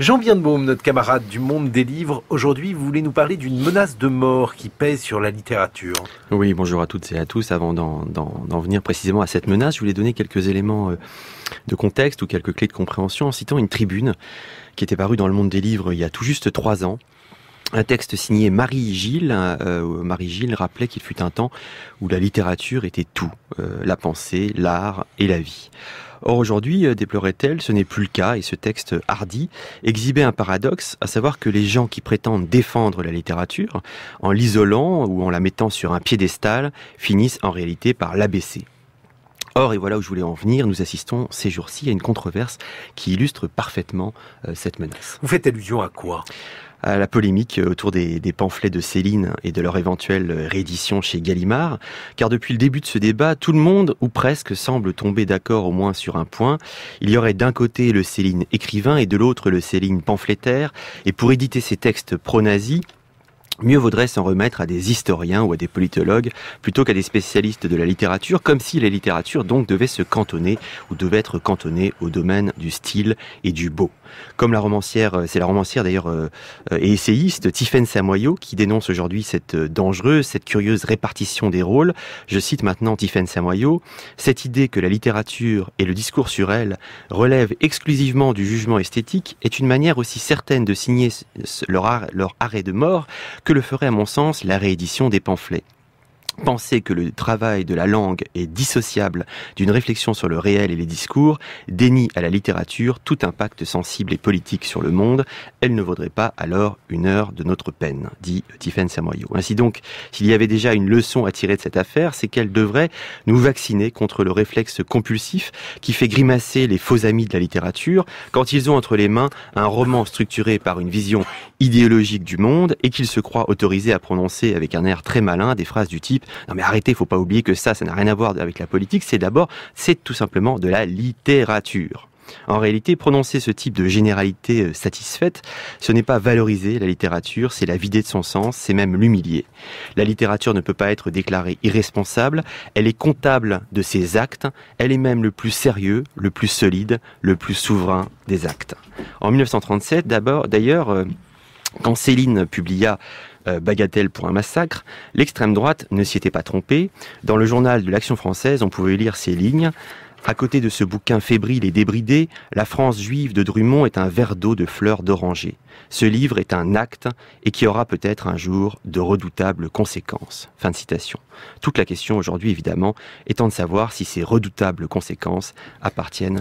Jean Bienbaume, notre camarade du monde des livres, aujourd'hui vous voulez nous parler d'une menace de mort qui pèse sur la littérature. Oui, bonjour à toutes et à tous. Avant d'en venir précisément à cette menace, je voulais donner quelques éléments euh, de contexte ou quelques clés de compréhension en citant une tribune qui était parue dans le monde des livres il y a tout juste trois ans un texte signé Marie Gilles. Hein, euh, Marie Gilles rappelait qu'il fut un temps où la littérature était tout, euh, la pensée, l'art et la vie. Or aujourd'hui, euh, déplorait-elle, ce n'est plus le cas et ce texte hardi exhibait un paradoxe, à savoir que les gens qui prétendent défendre la littérature, en l'isolant ou en la mettant sur un piédestal, finissent en réalité par l'abaisser. Or, et voilà où je voulais en venir, nous assistons ces jours-ci à une controverse qui illustre parfaitement euh, cette menace. Vous faites allusion à quoi à la polémique euh, autour des, des, pamphlets de Céline et de leur éventuelle euh, réédition chez Gallimard, car depuis le début de ce débat, tout le monde, ou presque, semble tomber d'accord au moins sur un point. Il y aurait d'un côté le Céline écrivain et de l'autre le Céline pamphlétaire, et pour éditer ces textes pro-nazis, Mieux vaudrait s'en remettre à des historiens ou à des politologues plutôt qu'à des spécialistes de la littérature, comme si la littérature donc devait se cantonner ou devait être cantonnée au domaine du style et du beau. Comme la romancière, euh, c'est la romancière d'ailleurs euh, euh, et essayiste Tiffaine Samoyau qui dénonce aujourd'hui cette dangereuse, cette curieuse répartition des rôles. Je cite maintenant Tiffaine Samoyau, cette idée que la littérature et le discours sur elle relèvent exclusivement du jugement esthétique est une manière aussi certaine de signer leur, arrêt de mort que le ferait à mon sens la réédition des pamphlets. Penser que le travail de la langue est dissociable d'une réflexion sur le réel et les discours dénie à la littérature tout impact sensible et politique sur le monde. Elle ne vaudrait pas alors une heure de notre peine, dit Tiffany samoyo Ainsi donc, s'il y avait déjà une leçon à tirer de cette affaire, c'est qu'elle devrait nous vacciner contre le réflexe compulsif qui fait grimacer les faux amis de la littérature quand ils ont entre les mains un roman structuré par une vision idéologique du monde et qu'il se croit autorisé à prononcer avec un air très malin des phrases du type non mais arrêtez, faut pas oublier que ça, ça n'a rien à voir avec la politique. C'est d'abord, c'est tout simplement de la littérature. En réalité, prononcer ce type de généralité euh, satisfaite, ce n'est pas valoriser la littérature, c'est la vider de son sens, c'est même l'humilier. La littérature ne peut pas être déclarée irresponsable, elle est comptable de ses actes, elle est même le plus sérieux, le plus solide, le plus souverain des actes. En 1937, d'abord, d'ailleurs, euh, quand Céline publia euh, Bagatelle pour un massacre, l'extrême droite ne s'y était pas trompée. Dans le journal de l'Action française, on pouvait lire ces lignes. À côté de ce bouquin fébrile et débridé, La France juive de Drummond est un verre d'eau de fleurs d'oranger. Ce livre est un acte et qui aura peut-être un jour de redoutables conséquences. Fin de citation. Toute la question aujourd'hui, évidemment, étant de savoir si ces redoutables conséquences appartiennent